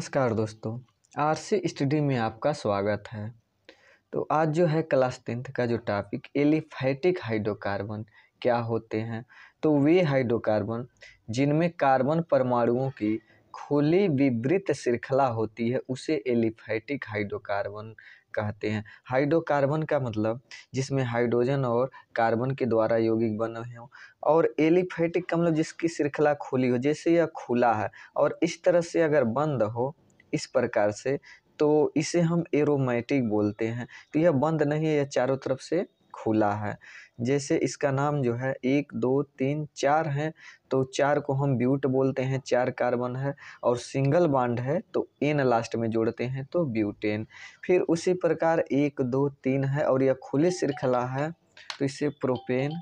नमस्कार दोस्तों R C study में आपका स्वागत है तो आज जो है क्लास टेंथ का जो टॉपिक एलिफैटिक हाइड्रोकार्बन क्या होते हैं तो वे हाइड्रोकार्बन जिनमें कार्बन परमाणुओं की खुली विवृत श्रृंखला होती है उसे एलिफैटिक हाइड्रोकार्बन कहते हैं हाइड्रोकार्बन का मतलब जिसमें हाइड्रोजन और कार्बन के द्वारा यौगिक बने हों और एलिफैटिक का मतलब जिसकी श्रृंखला खुली हो जैसे यह खुला है और इस तरह से अगर बंद हो इस प्रकार से तो इसे हम एरोमेटिक बोलते हैं तो यह बंद नहीं है यह चारों तरफ से खुला है जैसे इसका नाम जो है एक दो तीन चार है तो चार को हम ब्यूट बोलते हैं चार कार्बन है और सिंगल बांड है तो एन लास्ट में जोड़ते हैं तो ब्यूटेन फिर उसी प्रकार एक दो तीन है और यह खुली श्रृंखला है तो इसे प्रोपेन